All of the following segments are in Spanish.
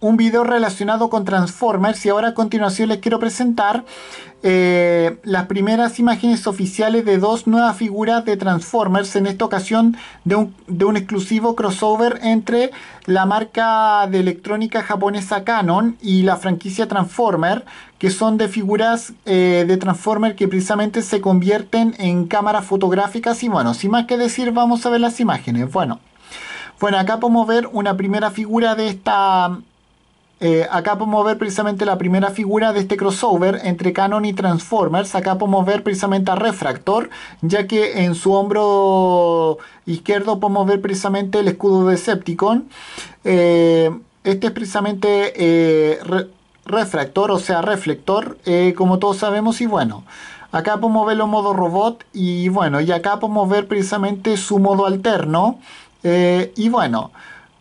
un video relacionado con Transformers y ahora a continuación les quiero presentar eh, las primeras imágenes oficiales de dos nuevas figuras de Transformers, en esta ocasión de un, exclusivo crossover entre la marca de electrónica japonesa Canon y la franquicia Transformer, que son de figuras eh, de Transformers que precisamente se convierten en cámaras fotográficas y bueno, sin más que decir vamos a ver las imágenes. Bueno. Bueno, acá podemos ver una primera figura de esta eh, acá podemos ver precisamente la primera figura de este crossover entre Canon y Transformers. Acá podemos ver precisamente a Refractor, ya que en su hombro izquierdo podemos ver precisamente el escudo de Decepticon. Eh, este es precisamente eh, refractor, o sea, reflector, como todos sabemos, y bueno. Acá podemos verlo los modo robot y bueno, y acá podemos ver precisamente su modo alterno. y bueno,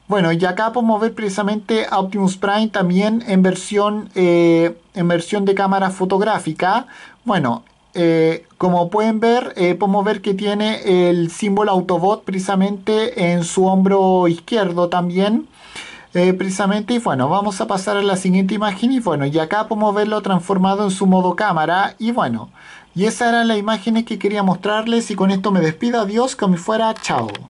bueno, y acá podemos ver precisamente Optimus Prime también en versión, eh, en versión de cámara fotográfica. Bueno, eh, como pueden ver, eh, podemos ver que tiene el símbolo Autobot precisamente en su hombro izquierdo también. precisamente y bueno vamos a pasar a la siguiente imagen y bueno y acá podemos verlo transformado en su modo cámara y bueno y esas eran las imágenes que quería mostrarles y con esto me despido adiós me fuera chao